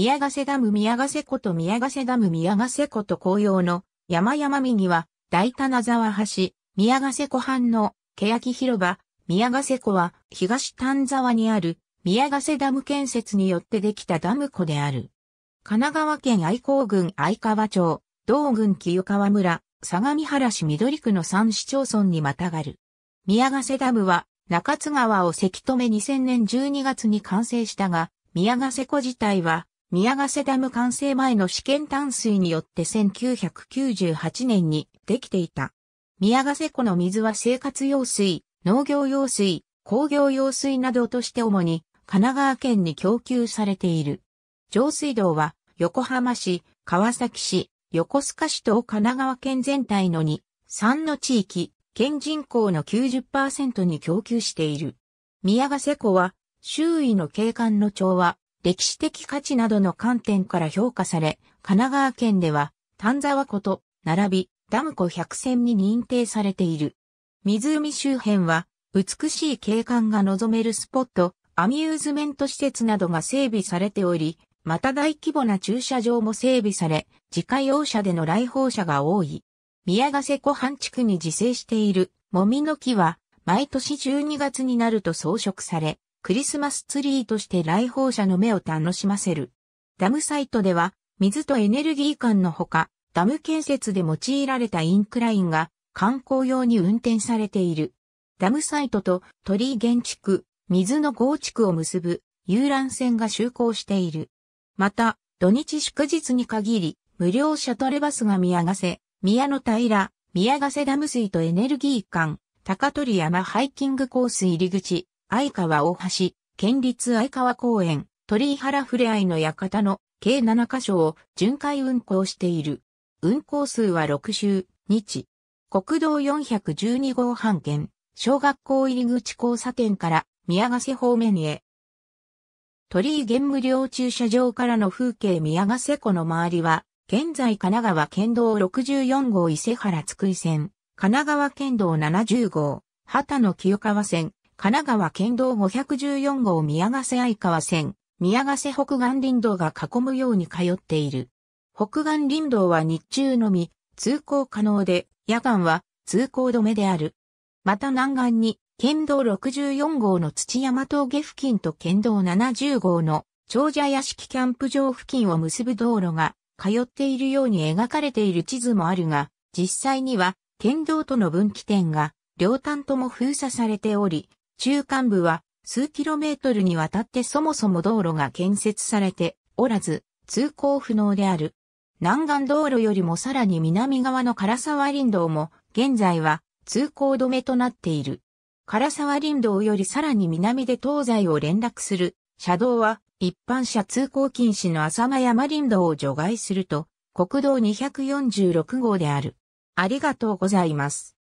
宮ヶ瀬ダム宮ヶ瀬湖と宮ヶ瀬ダム宮ヶ瀬湖と紅葉の山々右は大棚沢橋、宮ヶ瀬湖畔の欅広場、宮ヶ瀬湖は東丹沢にある宮ヶ瀬ダム建設によってできたダム湖である。神奈川県愛甲郡愛川町、道郡清川村、相模原市緑区の3市町村にまたがる。宮ヶ瀬ダムは中津川をせき止め2000年12月に完成したが、宮ヶ瀬湖自体は宮ヶ瀬ダム完成前の試験淡水によって1998年にできていた。宮ヶ瀬湖の水は生活用水、農業用水、工業用水などとして主に神奈川県に供給されている。上水道は横浜市、川崎市、横須賀市と神奈川県全体の2、3の地域、県人口の90%に供給している。宮ヶ瀬湖は周囲の景観の調和、歴史的価値などの観点から評価され、神奈川県では、丹沢湖と並び、ダム湖百選に認定されている。湖周辺は、美しい景観が望めるスポット、アミューズメント施設などが整備されており、また大規模な駐車場も整備され、自家用車での来訪者が多い。宮ヶ瀬湖畔地区に自生している、もみの木は、毎年12月になると装飾され、クリスマスツリーとして来訪者の目を楽しませる。ダムサイトでは、水とエネルギー間のほか、ダム建設で用いられたインクラインが観光用に運転されている。ダムサイトと鳥居原地区、水の合地区を結ぶ遊覧船が就航している。また、土日祝日に限り、無料シャトルバスが宮ヶ瀬、宮の平、宮ヶ瀬ダム水とエネルギー間、高取山ハイキングコース入り口、相川大橋、県立相川公園、鳥居原ふれあいの館の計7カ所を巡回運行している。運行数は6週、日。国道412号半券、小学校入口交差点から宮ヶ瀬方面へ。鳥居玄武料駐車場からの風景宮ヶ瀬湖の周りは、現在神奈川県道64号伊勢原津久井線、神奈川県道70号、畑野清川線、神奈川県道514号宮ヶ瀬相川線、宮ヶ瀬北岸林道が囲むように通っている。北岸林道は日中のみ、通行可能で、夜間は通行止めである。また南岸に、県道64号の土山峠付近と県道70号の長者屋敷キャンプ場付近を結ぶ道路が通っているように描かれている地図もあるが、実際には県道との分岐点が両端とも封鎖されており、中間部は数キロメートルにわたってそもそも道路が建設されておらず、通行不能である。南岸道路よりもさらに南側の唐沢林道も、現在は通行止めとなっている。唐沢林道よりさらに南で東西を連絡する車道は一般車通行禁止の浅間山林道を除外すると国道246号である。ありがとうございます。